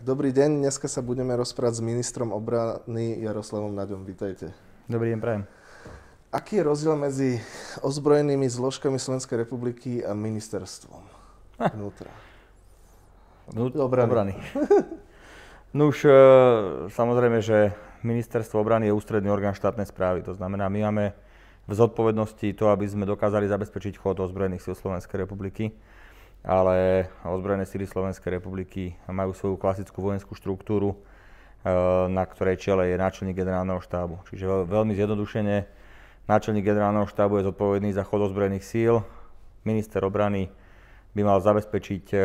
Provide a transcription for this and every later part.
Dobrý deň, dneska sa budeme rozprávať s ministrom obrany Jaroslavom Naďom. Vítajte. Dobrý deň, prajem. Aký je rozdiel medzi ozbrojenými zložkami Slovenskej republiky a ministerstvom vnútra? No, obrany. obrany. no už e, samozrejme, že ministerstvo obrany je ústredný orgán štátnej správy. To znamená, my máme v zodpovednosti to, aby sme dokázali zabezpečiť chod ozbrojených síl Slovenskej republiky ale ozbrojené síly Slovenskej republiky majú svoju klasickú vojenskú štruktúru, e, na ktorej čele je náčelník generálneho štábu. Čiže veľmi zjednodušene, náčelník generálneho štábu je zodpovedný za chod ozbrojených síl, minister obrany by mal zabezpečiť e,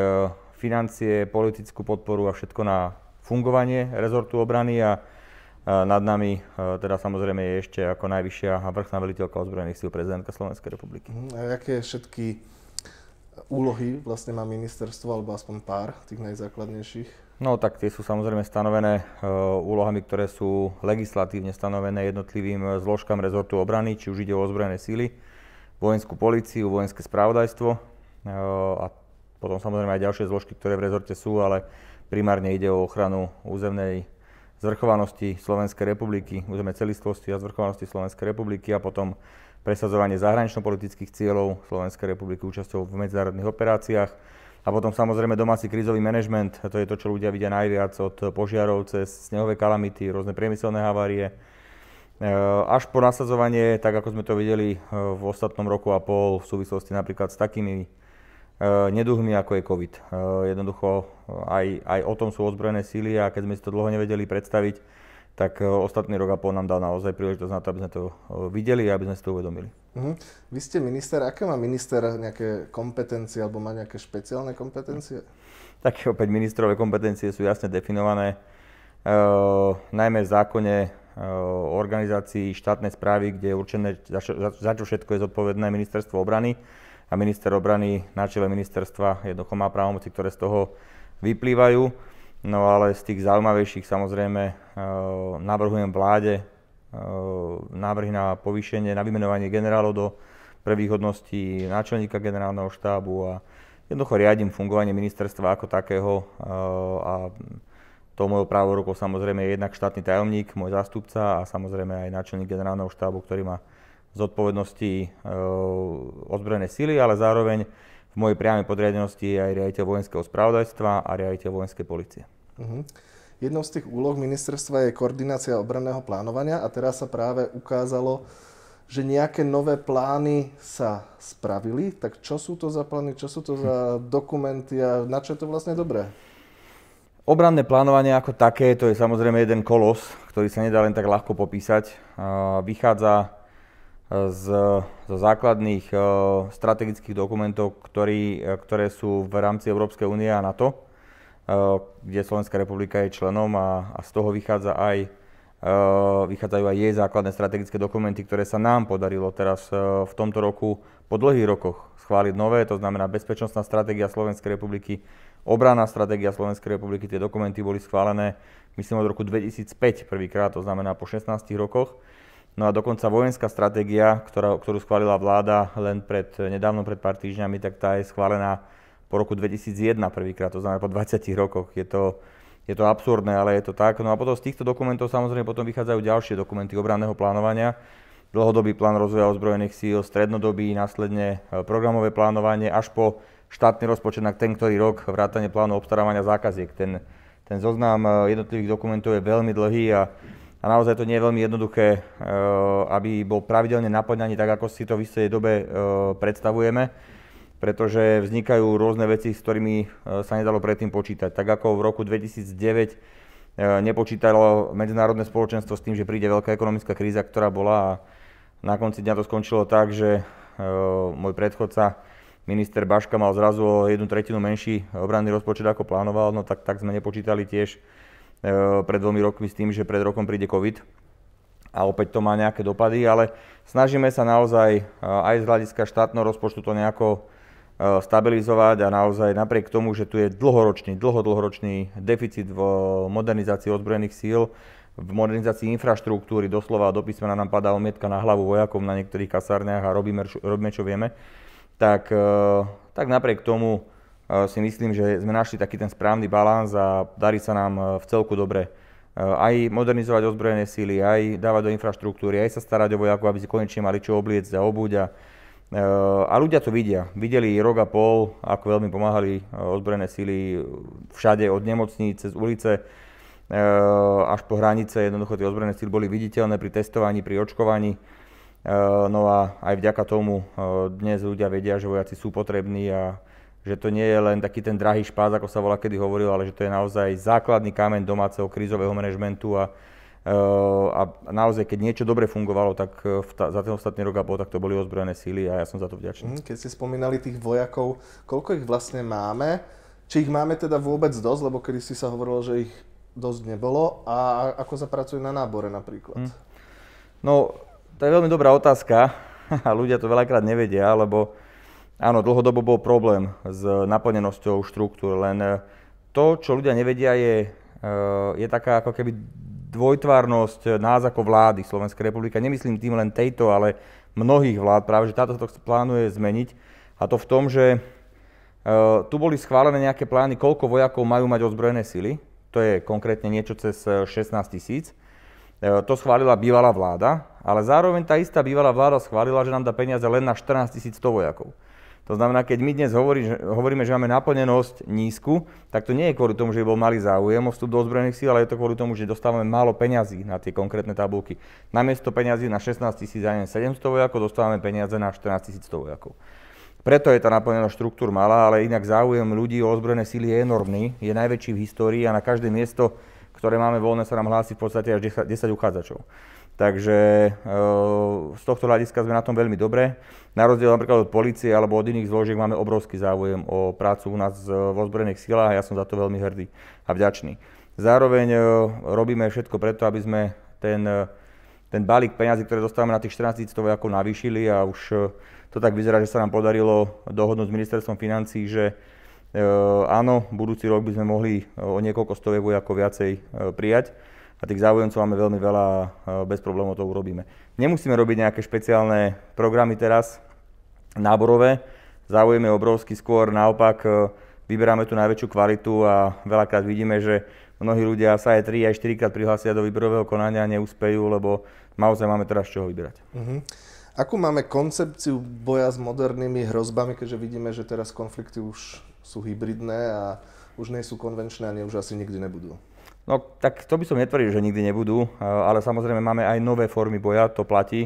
financie, politickú podporu a všetko na fungovanie rezortu obrany a e, nad nami teda samozrejme je ešte ako najvyššia vrchná veliteľka ozbrojených síl prezidentka Slovenskej republiky. A aké všetky úlohy vlastne má ministerstvo, alebo aspoň pár tých najzákladnejších? No tak tie sú samozrejme stanovené e, úlohami, ktoré sú legislatívne stanovené jednotlivým e, zložkám rezortu obrany, či už ide o ozbrojené síly, vojenskú policiu, vojenské spravodajstvo e, a potom samozrejme aj ďalšie zložky, ktoré v rezorte sú, ale primárne ide o ochranu územnej zvrchovanosti Slovenskej republiky, územnej celistvosti a zvrchovanosti Slovenskej republiky a potom presadzovanie zahranično-politických cieľov Slovenskej republiky účasťou v medzinárodných operáciách. A potom samozrejme domáci krízový manažment, to je to, čo ľudia vidia najviac od požiarov cez snehové kalamity, rôzne priemyselné havárie, e, až po nasadzovanie, tak ako sme to videli e, v ostatnom roku a pol v súvislosti napríklad s takými e, neduhmi, ako je COVID. Jednoducho aj, aj o tom sú ozbrojené síly a keď sme si to dlho nevedeli predstaviť, tak e, ostatný rok a pol nám dal naozaj príležitosť na to, aby sme to e, videli a aby sme si to uvedomili. Uh-huh. Vy ste minister, aké má minister nejaké kompetencie alebo má nejaké špeciálne kompetencie? Tak opäť ministrové kompetencie sú jasne definované, e, najmä v zákone e, organizácií štátnej správy, kde je určené, za, za, za čo všetko je zodpovedné ministerstvo obrany a minister obrany na čele ministerstva jednoducho má právomoci, ktoré z toho vyplývajú. No ale z tých zaujímavejších samozrejme eh, navrhujem vláde eh, návrhy na povýšenie, na vymenovanie generálov do prvých hodností náčelníka generálneho štábu a jednoducho riadím fungovanie ministerstva ako takého eh, a to mojou právou rukou samozrejme je jednak štátny tajomník, môj zástupca a samozrejme aj náčelník generálneho štábu, ktorý má zodpovednosti ozbrojené sily, ale zároveň v mojej priamej podriadenosti je aj riaditeľ vojenského spravodajstva a riaditeľ vojenskej policie. Uh-huh. Jednou z tých úloh ministerstva je koordinácia obranného plánovania a teraz sa práve ukázalo, že nejaké nové plány sa spravili, tak čo sú to za plány, čo sú to za hm. dokumenty a na čo je to vlastne dobré? Obranné plánovanie ako také, to je samozrejme jeden kolos, ktorý sa nedá len tak ľahko popísať. Vychádza e, z, zo základných e, strategických dokumentov, ktorý, e, ktoré sú v rámci Európskej únie a NATO. Eh, kde Slovenská republika je členom a, a z toho vychádza aj, eh, vychádzajú aj jej základné strategické dokumenty, ktoré sa nám podarilo teraz eh, v tomto roku po dlhých rokoch schváliť nové, to znamená bezpečnostná stratégia Slovenskej republiky, obranná stratégia Slovenskej republiky, tie dokumenty boli schválené myslím od roku 2005 prvýkrát, to znamená po 16 rokoch. No a dokonca vojenská stratégia, ktorá, ktorú schválila vláda len pred, nedávno pred pár týždňami, tak tá je schválená po roku 2001 prvýkrát, to znamená po 20 rokoch. Je to, je to absurdné, ale je to tak. No a potom z týchto dokumentov samozrejme potom vychádzajú ďalšie dokumenty obranného plánovania, dlhodobý plán rozvoja ozbrojených síl, strednodobý, následne e, programové plánovanie až po štátny rozpočet na ten ktorý rok, vrátanie plánu obstarávania zákaziek. Ten, ten zoznam e, jednotlivých dokumentov je veľmi dlhý a, a naozaj to nie je veľmi jednoduché, e, aby bol pravidelne naplňaný tak, ako si to v istej dobe predstavujeme pretože vznikajú rôzne veci, s ktorými e, sa nedalo predtým počítať. Tak ako v roku 2009 e, nepočítalo medzinárodné spoločenstvo s tým, že príde veľká ekonomická kríza, ktorá bola a na konci dňa to skončilo tak, že e, môj predchodca, minister Baška, mal zrazu o jednu tretinu menší obranný rozpočet, ako plánoval, no tak, tak sme nepočítali tiež pred dvomi rokmi s tým, že pred rokom príde COVID a opäť to má nejaké dopady, ale snažíme sa naozaj aj z hľadiska štátneho rozpočtu to nejako Eh, stabilizovať a naozaj napriek tomu, že tu je dlhoročný, dlhodlhoročný deficit v modernizácii ozbrojených síl, v modernizácii infraštruktúry, doslova do písmena nám padá omietka na hlavu vojakom na niektorých kasárniach a robíme, robíme čo vieme, tak, eh, tak napriek tomu eh, si myslím, že sme našli taký ten správny balans a darí sa nám v celku dobre aj modernizovať ozbrojené síly, aj dávať do infraštruktúry, aj sa starať o vojakov, aby si konečne mali čo obliecť a obuť a Eh, a ľudia to vidia. Videli rok a pol, ako veľmi pomáhali eh, ozbrojené síly eh, všade, od nemocníc cez ulice až po hranice. Jednoducho tie ozbrojené síly boli viditeľné pri testovaní, pri očkovaní. No a aj vďaka tomu dnes ľudia vedia, že vojaci sú potrební a že to nie je len taký ten drahý špás, ako sa volá kedy hovoril, ale že to je naozaj základný kameň domáceho krízového manažmentu a Eh, a naozaj, keď niečo dobre fungovalo, tak eh, ta, za ten ostatný rok a pol, tak to boli ozbrojené síly a ja som za to vďačný. Mhm, keď ste spomínali tých vojakov, koľko ich vlastne máme? Či ich máme teda vôbec dosť, lebo kedy si sa hovorilo, že ich dosť nebolo a ako sa pracuje na nábore napríklad? Mhm. No, to je veľmi dobrá otázka a ľudia to veľakrát nevedia, lebo áno, dlhodobo bol problém s naplnenosťou štruktúr, len eh, to, čo ľudia nevedia, je, je taká ako keby dvojtvárnosť eh, nás ako vlády Slovenskej republiky, nemyslím tým len tejto, ale mnohých vlád, práve že táto sa to plánuje zmeniť. A to v tom, že eh, tu boli schválené nejaké plány, koľko vojakov majú mať ozbrojené sily. To je konkrétne niečo cez 16 eh, tisíc. To schválila bývalá vláda, ale zároveň tá istá bývalá vláda schválila, že nám dá peniaze len na 14 100 vojakov. To znamená, keď my dnes hovorí, hovoríme, že máme naplnenosť nízku, tak to nie je kvôli tomu, že bol malý záujem o vstup do ozbrojených síl, ale je to kvôli tomu, že dostávame málo peňazí na tie konkrétne tabulky. Namiesto peňazí na 16 700 vojakov dostávame peniaze na 14 000 vojakov. Preto je tá naplnená štruktúr malá, ale inak záujem ľudí o ozbrojené síly je enormný, je najväčší v histórii a na každé miesto ktoré máme voľné, sa nám hlási v podstate až 10 uchádzačov. Takže eh, z tohto hľadiska sme na tom veľmi dobre. Na rozdiel napríklad od policie alebo od iných zložiek máme obrovský záujem o prácu u nás eh, v ozbrojených silách a ja som za to veľmi hrdý a vďačný. Zároveň eh, robíme všetko preto, aby sme ten, ten balík peňazí, ktoré dostávame na tých 14 tisíc ako navýšili a už to tak vyzerá, že sa nám podarilo dohodnúť s ministerstvom financí, že E, áno, budúci rok by sme mohli e, o niekoľko stoviek vojakov viacej e, prijať a tých záujemcov máme veľmi veľa a bez problémov to urobíme. Nemusíme robiť nejaké špeciálne programy teraz, náborové. Záujem je obrovský, skôr naopak vyberáme tú najväčšiu kvalitu a veľakrát vidíme, že mnohí ľudia sa aj 3, aj 4 krát prihlásia do výberového konania a neúspejú, lebo naozaj máme teraz z čoho vyberať. Mhm. Akú máme koncepciu boja s modernými hrozbami, keďže vidíme, že teraz konflikty už sú hybridné a už nie sú konvenčné a nie už asi nikdy nebudú. No tak to by som netvrdil, že nikdy nebudú, eh, ale samozrejme máme aj nové formy boja, to platí.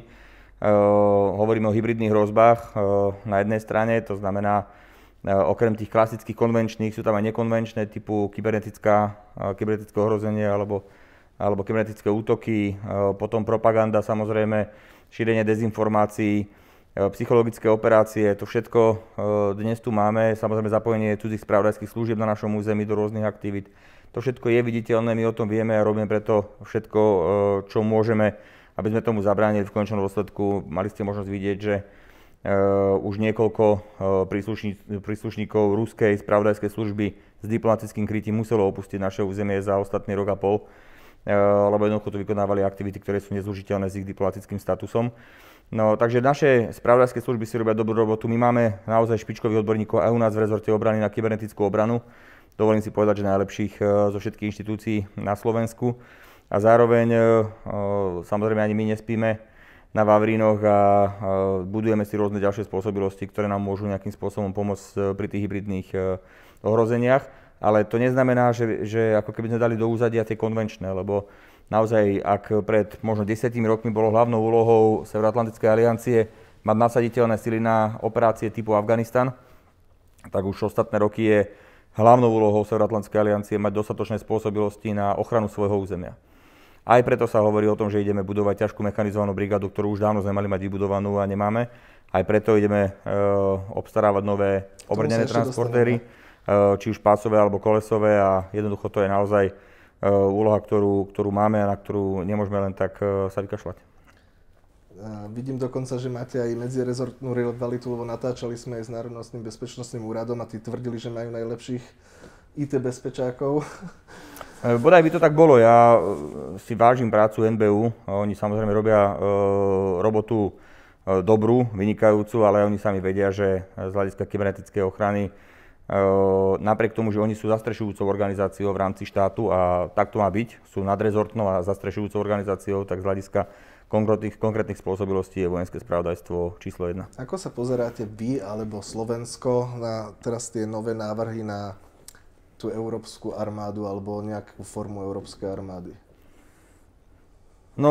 Uh, hovoríme o hybridných hrozbách uh, na jednej strane, to znamená, uh, okrem tých klasických konvenčných sú tam aj nekonvenčné typu kybernetická, kybernetické ohrozenie alebo, alebo kybernetické útoky, potom propaganda samozrejme, šírenie dezinformácií, E, psychologické operácie, to všetko e, dnes tu máme. Samozrejme zapojenie cudzích spravodajských služieb na našom území do rôznych aktivít. To všetko je viditeľné, my o tom vieme a robíme preto všetko, e, čo môžeme, aby sme tomu zabránili v končnom dôsledku. Mali ste možnosť vidieť, že už niekoľko príslušníkov ruskej spravodajskej služby s diplomatickým krytím muselo opustiť naše územie za ostatný rok a pol, lebo jednoducho tu vykonávali aktivity, ktoré sú nezužiteľné s ich diplomatickým statusom. No, takže naše spravodajské služby si robia dobrú robotu. My máme naozaj špičkových odborníkov aj u nás v rezorte obrany na kybernetickú obranu. Dovolím si povedať, že najlepších e, zo všetkých inštitúcií na Slovensku. A zároveň, e, e, samozrejme, ani my nespíme na Vavrinoch a budujeme si rôzne ďalšie spôsobilosti, ktoré nám môžu nejakým spôsobom pomôcť pri tých hybridných ohrozeniach. Ale to neznamená, že, že ako keby sme dali do úzadia tie konvenčné, lebo naozaj, ak pred možno desiatimi rokmi bolo hlavnou úlohou Severoatlantickej aliancie mať nasaditeľné sily na operácie typu Afganistan, tak už ostatné roky je hlavnou úlohou Severoatlantickej aliancie mať dostatočné spôsobilosti na ochranu svojho územia. Aj preto sa hovorí o tom, že ideme budovať ťažkú mechanizovanú brigádu, ktorú už dávno sme mali mať vybudovanú a nemáme. Aj preto ideme e, obstarávať nové obrnené transportéry, e, či už pásové alebo kolesové a jednoducho to je naozaj Eh, úloha, ktorú, ktorú máme a na ktorú nemôžeme len tak eh, sa vykašľať. Eh, vidím dokonca, že máte aj medzirezortnú rivalitu, lebo natáčali sme aj s Národnostným bezpečnostným úradom a tí tvrdili, že majú najlepších IT bezpečákov. Bodaj by to tak bolo. Ja si vážim prácu NBU. Oni samozrejme robia robotu dobrú, vynikajúcu, ale oni sami vedia, že z hľadiska kybernetickej ochrany Ehm, napriek tomu, že oni sú zastrešujúcou organizáciou v rámci štátu a tak to má byť, sú nadrezortnou a zastrešujúcou organizáciou, tak z hľadiska konkrétnych, konkrétnych spôsobilostí je vojenské spravodajstvo číslo jedna. Ako sa pozeráte vy alebo Slovensko na teraz tie nové návrhy na tú európsku armádu alebo nejakú formu európskej armády? No,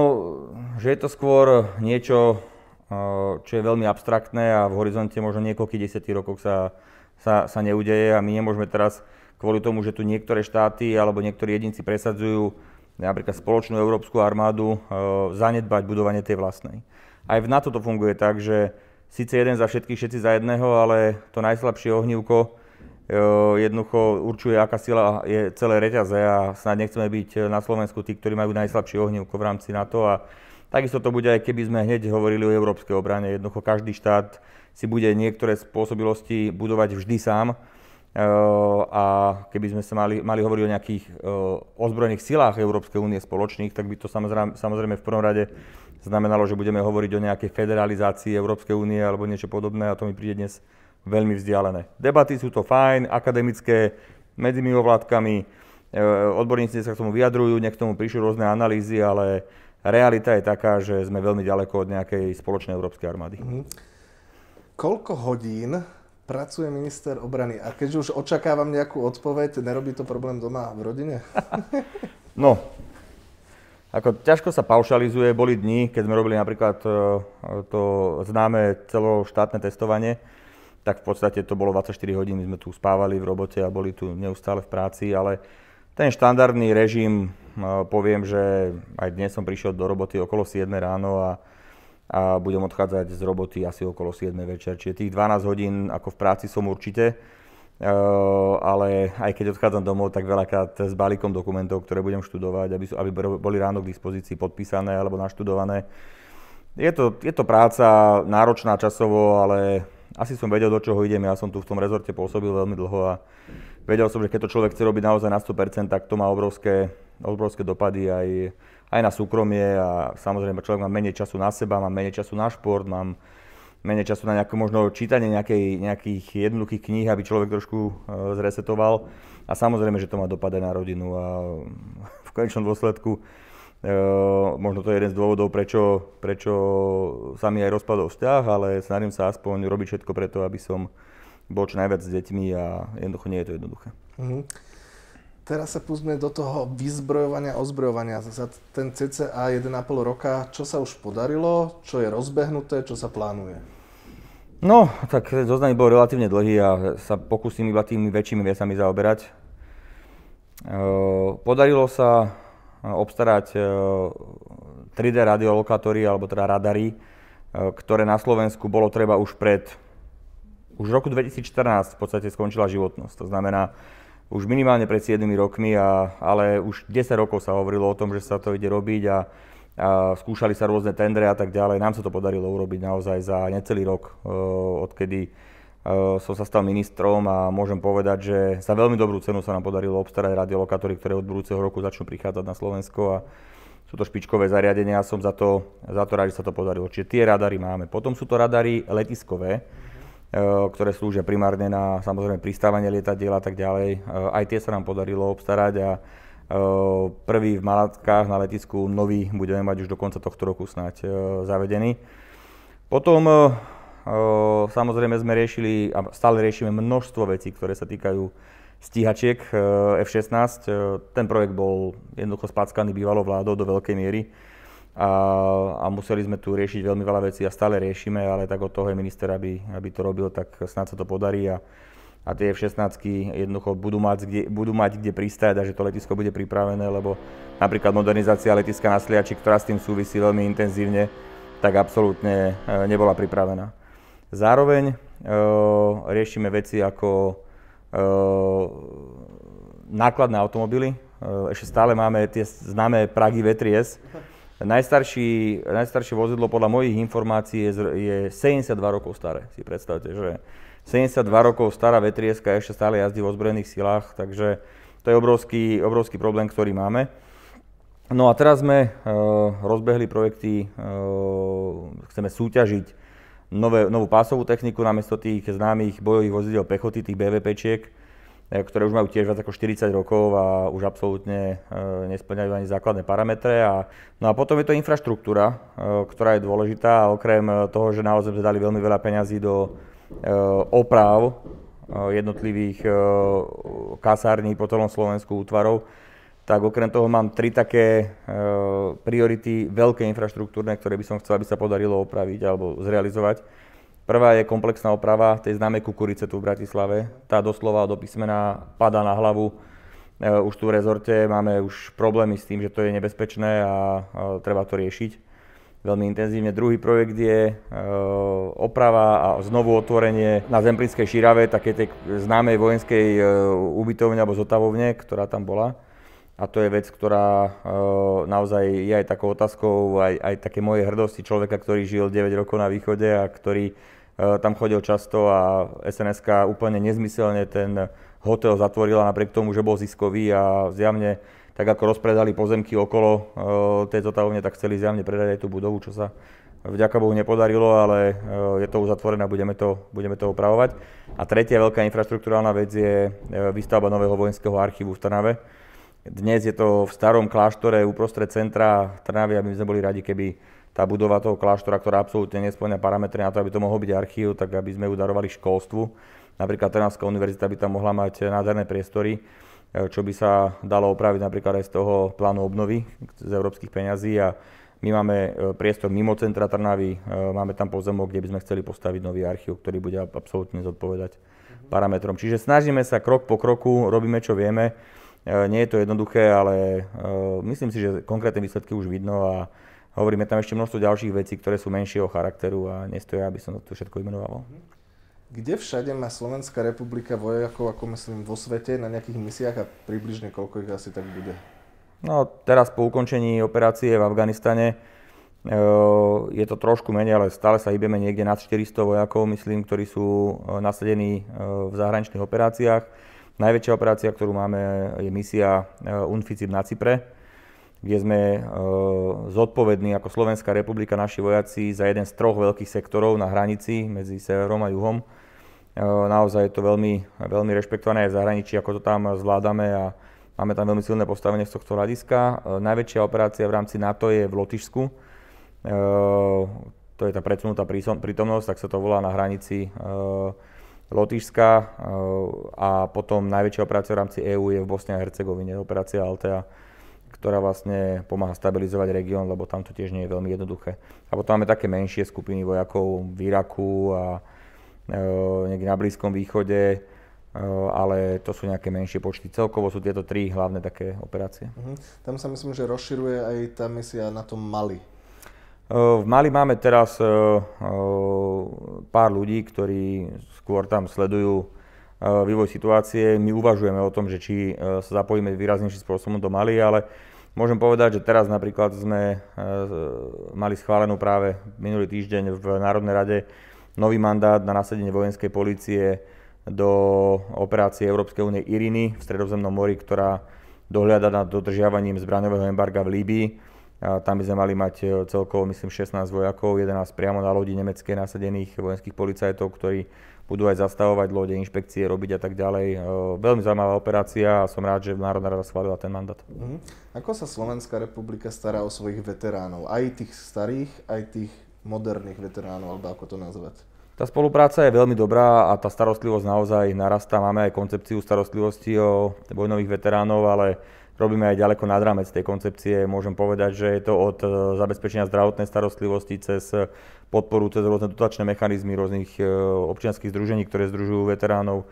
že je to skôr niečo, ehm, čo je veľmi abstraktné a v horizonte možno niekoľkých desiatých rokov sa sa, sa neudeje a my nemôžeme teraz kvôli tomu, že tu niektoré štáty alebo niektorí jedinci presadzujú napríklad spoločnú európsku armádu, e, zanedbať budovanie tej vlastnej. Aj v NATO to funguje tak, že síce jeden za všetkých, všetci za jedného, ale to najslabšie ohnívko e, jednoducho určuje, aká sila je celé reťaze a snad nechceme byť na Slovensku tí, ktorí majú najslabšie ohnívko v rámci NATO a takisto to bude aj keby sme hneď hovorili o európskej obrane. Jednoducho každý štát si bude niektoré spôsobilosti budovať vždy sám. E, a keby sme sa mali, mali hovoriť o nejakých e, ozbrojených silách Európskej únie spoločných, tak by to samozrejme, samozrejme v prvom rade znamenalo, že budeme hovoriť o nejakej federalizácii Európskej únie alebo niečo podobné a to mi príde dnes veľmi vzdialené. Debaty sú to fajn, akademické, medzi mimovládkami, e, odborníci sa k tomu vyjadrujú, nech k tomu prišli rôzne analýzy, ale realita je taká, že sme veľmi ďaleko od nejakej spoločnej európskej armády. Mm-hmm koľko hodín pracuje minister obrany? A keď už očakávam nejakú odpoveď, nerobí to problém doma v rodine? no, ako ťažko sa paušalizuje, boli dni, keď sme robili napríklad e, to známe celoštátne testovanie, tak v podstate to bolo 24 hodín, my sme tu spávali v robote a boli tu neustále v práci, ale ten štandardný režim, e, poviem, že aj dnes som prišiel do roboty okolo 7 ráno a a budem odchádzať z roboty asi okolo 7 večer. Čiže tých 12 hodín ako v práci som určite, e, ale aj keď odchádzam domov, tak veľakrát s balíkom dokumentov, ktoré budem študovať, aby, aby boli ráno k dispozícii podpísané alebo naštudované. Je to, je to práca náročná časovo, ale asi som vedel, do čoho idem. Ja som tu v tom rezorte pôsobil veľmi dlho a vedel som, že keď to človek chce robiť naozaj na 100%, tak to má obrovské, obrovské dopady aj aj na súkromie a samozrejme človek má menej času na seba, má menej času na šport, mám menej času na nejaké možno čítanie nejakej, nejakých jednoduchých kníh, aby človek trošku e, zresetoval. A samozrejme, že to má dopad aj na rodinu a v konečnom dôsledku e, možno to je jeden z dôvodov, prečo, prečo sa mi aj rozpadol vzťah, ale snažím sa aspoň robiť všetko preto, aby som bol čo najviac s deťmi a jednoducho nie je to jednoduché. Mm-hmm teraz sa pustíme do toho vyzbrojovania, ozbrojovania. Za ten cca 1,5 roka, čo sa už podarilo, čo je rozbehnuté, čo sa plánuje? No, tak zoznam bol relatívne dlhý a sa pokúsim iba tými väčšími vecami zaoberať. E, podarilo sa e, obstarať 3D e, radiolokátory, alebo teda radary, ktoré na Slovensku bolo treba už pred už v roku 2014 v podstate skončila životnosť. To znamená, už minimálne pred 7 rokmi, a, ale už 10 rokov sa hovorilo o tom, že sa to ide robiť a, a skúšali sa rôzne tendre a tak ďalej. Nám sa to podarilo urobiť naozaj za necelý rok, e, odkedy e, som sa stal ministrom a môžem povedať, že za veľmi dobrú cenu sa nám podarilo obstarať radiolokátory, ktoré od budúceho roku začnú prichádzať na Slovensko a sú to špičkové zariadenia a som za to, za to rád, že sa to podarilo. Čiže tie radary máme. Potom sú to radary letiskové, E, ktoré slúžia primárne na samozrejme pristávanie lietadiel a tak ďalej. E, aj tie sa nám podarilo obstarať a e, prvý v Malatkách na letisku nový budeme mať už do konca tohto roku snáď zavedený. Potom samozrejme sme riešili a stále riešime množstvo vecí, ktoré sa týkajú stíhačiek F-16. Ten projekt bol jednoducho spackaný bývalou vládou do veľkej miery a, a museli sme tu riešiť veľmi veľa vecí a stále riešime, ale tak od toho je minister, aby, aby to robil, tak snáď sa to podarí a, a tie F-16 jednoducho budú mať, kde, budú mať kde pristáť a že to letisko bude pripravené, lebo napríklad modernizácia letiska na Sliači, ktorá s tým súvisí veľmi intenzívne, tak absolútne e, nebola pripravená. Zároveň e, riešime veci ako e, nákladné automobily. E, ešte stále máme tie známe Pragy V3S, Najstarší, najstaršie vozidlo podľa mojich informácií je, je 72 rokov staré. Si predstavte, že 72 rokov stará vetrieska ešte stále jazdí v ozbrojených silách, takže to je obrovský, obrovský problém, ktorý máme. No a teraz sme e, rozbehli projekty, e, chceme súťažiť nové, novú pásovú techniku namiesto tých známych bojových vozidel pechoty, tých BVPčiek. Eh, ktoré už majú tiež viac ako 40 rokov a už absolútne eh, nesplňajú ani základné parametre. A, no a potom je to infraštruktúra, eh, ktorá je dôležitá a okrem toho, že naozaj sme dali veľmi veľa peňazí do oprav jednotlivých kasární po celom Slovensku útvarov, tak okrem toho mám tri také priority veľké infraštruktúrne, ktoré by som chcel, aby sa podarilo opraviť alebo zrealizovať. Prvá je komplexná oprava tej známej kukurice tu v Bratislave. Tá doslova do písmena padá na hlavu. E, už tu v rezorte máme už problémy s tým, že to je nebezpečné a treba to riešiť veľmi intenzívne. Druhý projekt je e, oprava a znovu otvorenie na Zemplínskej širave takej tej známej vojenskej e, ubytovne alebo zotavovne, ktorá tam bola. A to je vec, ktorá naozaj je aj takou otázkou aj, aj také mojej hrdosti človeka, ktorý žil 9 rokov na východe a ktorý Eh, tam chodil často a SNSK úplne nezmyselne ten hotel zatvorila napriek tomu, že bol ziskový a zjavne tak ako rozpredali pozemky okolo eh, tejto távovne, tak chceli zjavne predať aj tú budovu, čo sa vďaka Bohu nepodarilo, ale eh, je to uzatvorené a budeme to, budeme to opravovať. A tretia veľká infraštruktúrálna vec je výstavba nového vojenského archívu v Trnave. Dnes je to v starom kláštore uprostred centra Trnavy aby sme boli radi, keby tá budova toho kláštora, ktorá absolútne nesplňa parametre na to, aby to mohlo byť archív, tak aby sme ju darovali školstvu. Napríklad Trnavská univerzita by tam mohla mať nádherné priestory, e, čo by sa dalo opraviť napríklad aj z toho plánu obnovy z európskych peňazí a my máme e, priestor mimo centra Trnavy, e, máme tam pozemok, kde by sme chceli postaviť nový archív, ktorý bude absolútne zodpovedať parametrom. Čiže snažíme sa krok po kroku, robíme čo vieme. Nie je to jednoduché, ale myslím si, že konkrétne výsledky už vidno a hovoríme tam ešte množstvo ďalších vecí, ktoré sú menšieho charakteru a nestoja, aby som to všetko imenoval. Mhm. Kde všade má Slovenská republika vojakov, ako myslím, vo svete, na nejakých misiách a približne koľko ich asi tak bude? No, teraz po ukončení operácie v Afganistane e, je to trošku menej, ale stále sa hýbeme niekde nad 400 vojakov, myslím, ktorí sú e, nasadení e, v zahraničných operáciách. Najväčšia operácia, ktorú máme, je misia UNFICIP na Cypre, kde sme e, zodpovední ako Slovenská republika, naši vojaci, za jeden z troch veľkých sektorov na hranici medzi severom a juhom. E, naozaj je to veľmi, veľmi rešpektované aj v zahraničí, ako to tam zvládame a máme tam veľmi silné postavenie z tohto hľadiska. E, najväčšia operácia v rámci NATO je v Lotyšsku. To je tá predsunutá prítomnosť, tak sa to volá na hranici Lotyšska a potom najväčšia operácia v rámci EÚ je v Bosne a Hercegovine, operácia Altea ktorá vlastne pomáha stabilizovať región, lebo tam to tiež nie je veľmi jednoduché. A potom máme také menšie skupiny vojakov v Iraku a e, niekde na Blízkom východe, e, ale to sú nejaké menšie počty. Celkovo sú tieto tri hlavné také operácie. Uh-huh. Tam sa myslím, že rozširuje aj tá misia na tom Mali. E, v Mali máme teraz e, e, pár ľudí, ktorí skôr tam sledujú Eh, vývoj situácie. My uvažujeme o tom, že či eh, sa zapojíme výraznejším spôsobom do Mali, ale môžem povedať, že teraz napríklad sme eh, mali schválenú práve minulý týždeň v Národnej rade nový mandát na nasadenie vojenskej policie do operácie Európskej únie Iriny v Stredozemnom mori, ktorá dohliada nad dodržiavaním zbraňového embarga v Líbii. Tam by sme mali mať e, celkovo, myslím, 16 vojakov, 11 priamo na lodi nemeckej nasadených vojenských policajtov, ktorí budú aj zastavovať lode, inšpekcie robiť a tak ďalej. E, veľmi zaujímavá operácia a som rád, že Národná rada schválila ten mandát. Mm-hmm. Ako sa Slovenská republika stará o svojich veteránov? Aj tých starých, aj tých moderných veteránov, alebo ako to nazvať? Tá spolupráca je veľmi dobrá a tá starostlivosť naozaj narastá. Máme aj koncepciu starostlivosti o vojnových veteránov, ale robíme aj ďaleko nad rámec tej koncepcie. Môžem povedať, že je to od e, zabezpečenia zdravotnej starostlivosti cez e, podporu cez rôzne dotačné mechanizmy rôznych e, občianských združení, ktoré združujú veteránov.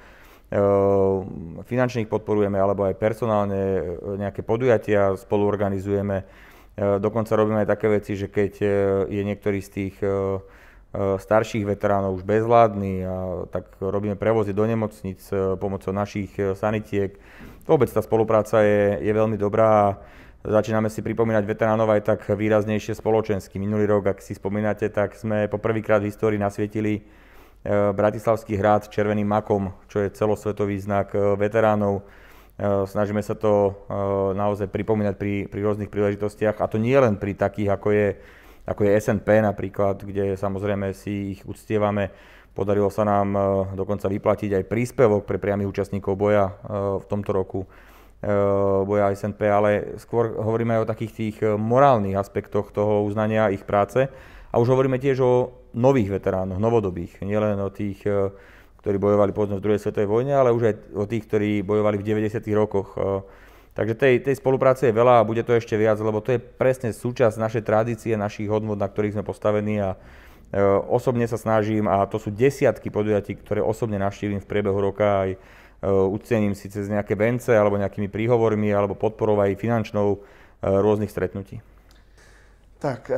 Finančných podporujeme, alebo aj personálne nejaké podujatia spoluorganizujeme. Dokonca robíme aj také veci, že keď je niektorý z tých starších veteránov už bezvládny, tak robíme prevozy do nemocnic pomocou našich sanitiek vôbec tá spolupráca je, je veľmi dobrá a začíname si pripomínať veteránov aj tak výraznejšie spoločensky. Minulý rok, ak si spomínate, tak sme poprvýkrát v histórii nasvietili e, Bratislavský hrad červeným makom, čo je celosvetový znak e, veteránov. E, snažíme sa to naozaj pripomínať pri, pri rôznych príležitostiach a to nie len pri takých, ako je, ako je SNP napríklad, kde samozrejme si ich uctievame Podarilo sa nám e, dokonca vyplatiť aj príspevok pre priamých účastníkov boja e, v tomto roku e, boja SNP, ale skôr hovoríme aj o takých tých morálnych aspektoch toho uznania ich práce. A už hovoríme tiež o nových veteránoch, novodobých, nielen o tých, ktorí bojovali pozdne v druhej svetovej vojne, ale už aj o tých, ktorí bojovali v 90. rokoch. Takže tej, tej spolupráce je veľa a bude to ešte viac, lebo to je presne súčasť našej tradície, našich hodnot, na ktorých sme postavení a E, osobne sa snažím, a to sú desiatky podujatí, ktoré osobne navštívim v priebehu roka, aj e, ucením si cez nejaké vence, alebo nejakými príhovormi, alebo podporou aj finančnou e, rôznych stretnutí. Tak,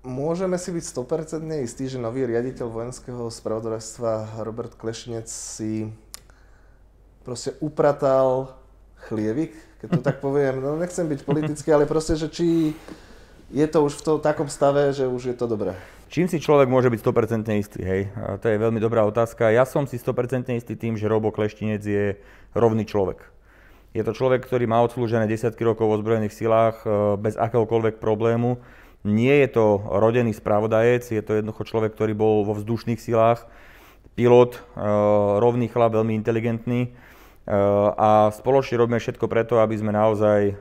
môžeme si byť 100% istí, že nový riaditeľ vojenského spravodajstva Robert Klešinec si proste upratal chlievik, keď to tak poviem. No nechcem byť politický, ale proste, že či je to už v to, takom stave, že už je to dobré. Čím si človek môže byť 100% istý, hej? A to je veľmi dobrá otázka. Ja som si 100% istý tým, že Robo Kleštinec je rovný človek. Je to človek, ktorý má odslúžené desiatky rokov v ozbrojených silách e, bez akéhokoľvek problému. Nie je to rodený správodajec, je to jednoducho človek, ktorý bol vo vzdušných silách, pilot, e, rovný chlap, veľmi inteligentný e, a spoločne robíme všetko preto, aby sme naozaj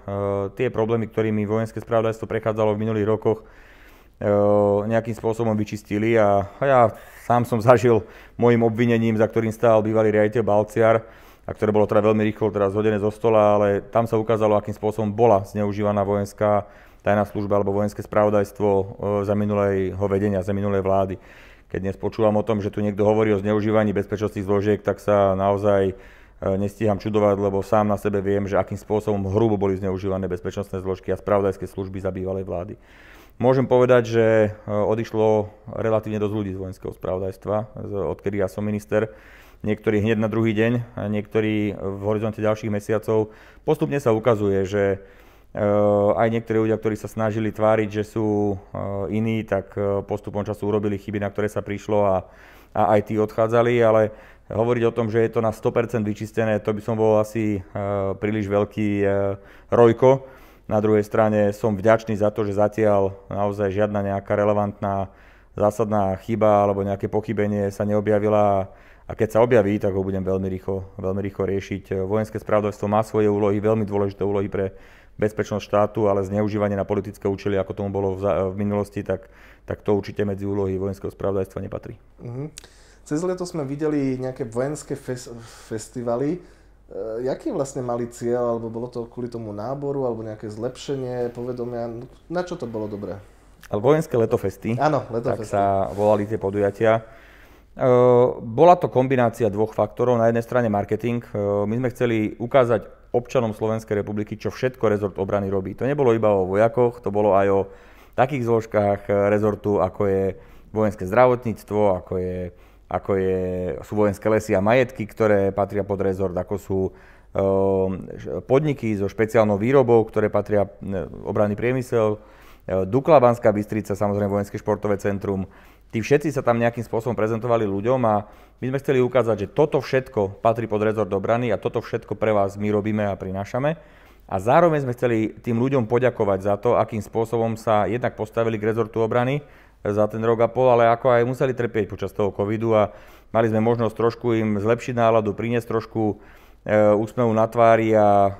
tie problémy, ktorými vojenské správodajstvo prechádzalo v minulých rokoch, nejakým spôsobom vyčistili a ja sám som zažil môjim obvinením, za ktorým stál bývalý riaditeľ Balciar, a ktoré bolo teda veľmi rýchlo teraz zhodené zo stola, ale tam sa ukázalo, akým spôsobom bola zneužívaná vojenská tajná služba alebo vojenské spravodajstvo za minulého vedenia, za minulej vlády. Keď dnes počúvam o tom, že tu niekto hovorí o zneužívaní bezpečnostných zložiek, tak sa naozaj nestíham čudovať, lebo sám na sebe viem, že akým spôsobom hrubo boli zneužívané bezpečnostné zložky a spravodajské služby za bývalej vlády. Môžem povedať, že e, odišlo relatívne dosť ľudí z vojenského spravodajstva, odkedy ja som minister. Niektorí hneď na druhý deň, niektorí v horizonte ďalších mesiacov. Postupne sa ukazuje, že e, aj niektorí ľudia, ktorí sa snažili tváriť, že sú e, iní, tak postupom času urobili chyby, na ktoré sa prišlo a, a aj tí odchádzali, ale hovoriť o tom, že je to na 100% vyčistené, to by som bol asi príliš veľký rojko. Na druhej strane som vďačný za to, že zatiaľ naozaj žiadna nejaká relevantná zásadná chyba alebo nejaké pochybenie sa neobjavila a keď sa objaví, tak ho budem veľmi rýchlo, veľmi rýchlo riešiť. Vojenské spravodajstvo má svoje úlohy, veľmi dôležité úlohy pre bezpečnosť štátu, ale zneužívanie na politické účely, ako tomu bolo v, minulosti, tak, tak to určite medzi úlohy vojenského spravodajstva nepatrí. Mm-hmm. Cez leto sme videli nejaké vojenské fes- festivaly. E, jaký vlastne mali cieľ, alebo bolo to kvôli tomu náboru, alebo nejaké zlepšenie povedomia, na čo to bolo dobré? Ale vojenské letofesty, Áno, letofesty. tak sa volali tie podujatia. E, bola to kombinácia dvoch faktorov. Na jednej strane marketing. E, my sme chceli ukázať občanom Slovenskej republiky, čo všetko rezort obrany robí. To nebolo iba o vojakoch, to bolo aj o takých zložkách rezortu, ako je vojenské zdravotníctvo, ako je ako je, sú vojenské lesy a majetky, ktoré patria pod rezort, ako sú e, podniky so špeciálnou výrobou, ktoré patria e, obranný priemysel, e, Dukla Banská Bystrica, samozrejme vojenské športové centrum. Tí všetci sa tam nejakým spôsobom prezentovali ľuďom a my sme chceli ukázať, že toto všetko patrí pod rezort obrany a toto všetko pre vás my robíme a prinášame. A zároveň sme chceli tým ľuďom poďakovať za to, akým spôsobom sa jednak postavili k rezortu obrany, za ten rok a pol, ale ako aj museli trpieť počas toho covidu a mali sme možnosť trošku im zlepšiť náladu, priniesť trošku e, úsmevu na tvári a e,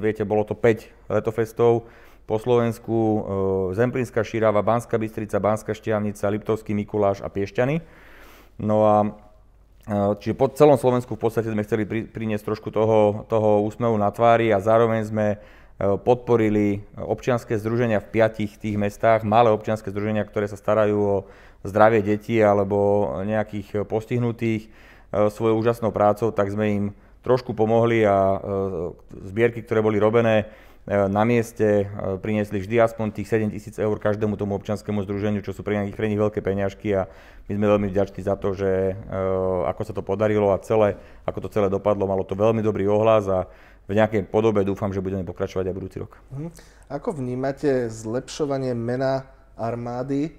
viete, bolo to 5 letofestov po Slovensku, e, Zemplínska Širava, Banská Bystrica, Banská Štiavnica, Liptovský Mikuláš a Piešťany. No a Čiže po celom Slovensku v podstate sme chceli priniesť trošku toho, toho úsmevu na tvári a zároveň sme podporili občianské združenia v piatich tých mestách, malé občianské združenia, ktoré sa starajú o zdravie detí alebo nejakých postihnutých e, svojou úžasnou prácou, tak sme im trošku pomohli a e, zbierky, ktoré boli robené e, na mieste, priniesli vždy aspoň tých 7 tisíc eur každému tomu občianskému združeniu, čo sú pre nich, pre nich veľké peňažky a my sme veľmi vďační za to, že ako sa to podarilo a celé, ako to celé dopadlo, malo to veľmi dobrý ohlas a v nejakej podobe dúfam, že budeme pokračovať aj budúci rok. Mhm. Ako vnímate zlepšovanie mena armády,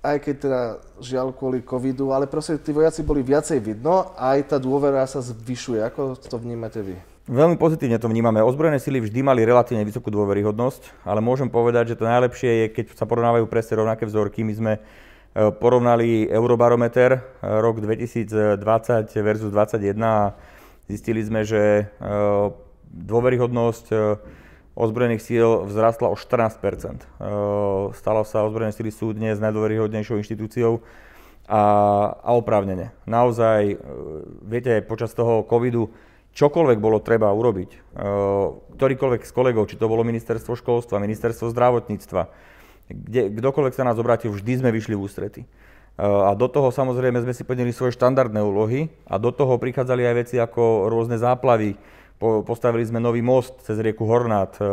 aj keď teda žiaľ kvôli covidu, ale proste tí vojaci boli viacej vidno a aj tá dôvera sa zvyšuje. Ako to vnímate vy? Veľmi pozitívne to vnímame. Ozbrojené sily vždy mali relatívne vysokú dôveryhodnosť, ale môžem povedať, že to najlepšie je, keď sa porovnávajú presne rovnaké vzorky. My sme e, porovnali Eurobarometer e, rok 2020 versus 2021 Zistili sme, že e, dôveryhodnosť e, ozbrojených síl vzrastla o 14 e, Stalo sa ozbrojené síly sú dnes najdôveryhodnejšou inštitúciou a, a oprávnene. Naozaj, viete, počas toho covidu čokoľvek bolo treba urobiť, ktorýkoľvek z kolegov, či to bolo ministerstvo školstva, ministerstvo zdravotníctva, kde, kdokoľvek sa nás obrátil, vždy sme vyšli v ústrety. A do toho samozrejme sme si plnili svoje štandardné úlohy a do toho prichádzali aj veci ako rôzne záplavy. Postavili sme nový most cez rieku Hornát. E, e,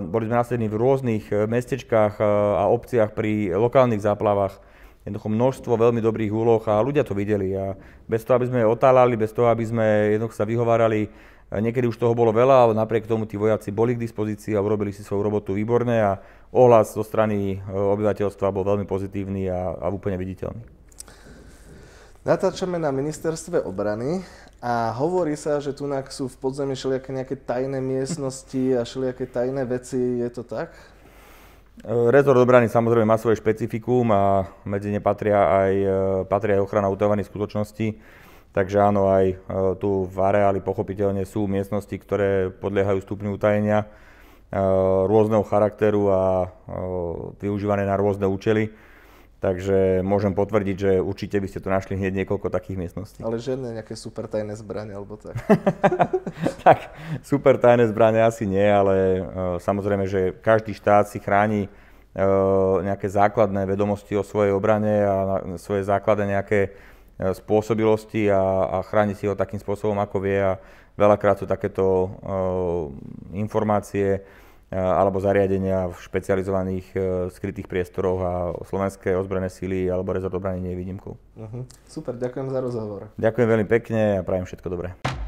boli sme následní v rôznych e, mestečkách a obciach pri lokálnych záplavách. Jednoducho množstvo veľmi dobrých úloh a ľudia to videli. A bez toho, aby sme otálali, bez toho, aby sme jednoducho sa vyhovárali, Niekedy už toho bolo veľa, ale napriek tomu tí vojaci boli k dispozícii a urobili si svoju robotu výborné a ohlas zo strany e, obyvateľstva bol veľmi pozitívny a, a úplne viditeľný. Natáčame na ministerstve obrany a hovorí sa, že tu sú v podzemí všelijaké nejaké tajné miestnosti a všelijaké tajné veci. Je to tak? E, Rezort obrany samozrejme má svoje špecifikum a medzi ne patria aj, e, patria aj ochrana utajovaných skutočností Takže áno, aj e, tu v areáli pochopiteľne sú miestnosti, ktoré podliehajú stupňu utajenia e, rôzneho charakteru a e, využívané na rôzne účely. Takže môžem potvrdiť, že určite by ste tu našli hneď niekoľko takých miestností. Ale žiadne nejaké super tajné zbranie alebo tak. tak, super tajné zbranie asi nie, ale uh, samozrejme, že každý štát si chráni uh, nejaké základné vedomosti o svojej obrane a svoje základné nejaké Eh, spôsobilosti a, a chráni si ho takým spôsobom, ako vie a veľakrát sú takéto eh, informácie eh, alebo zariadenia v špecializovaných skrytých priestoroch a slovenské ozbrojené síly alebo rezort obrany nie je výnimkou. Uh-huh. Super, ďakujem za rozhovor. Ďakujem veľmi pekne a prajem všetko dobré.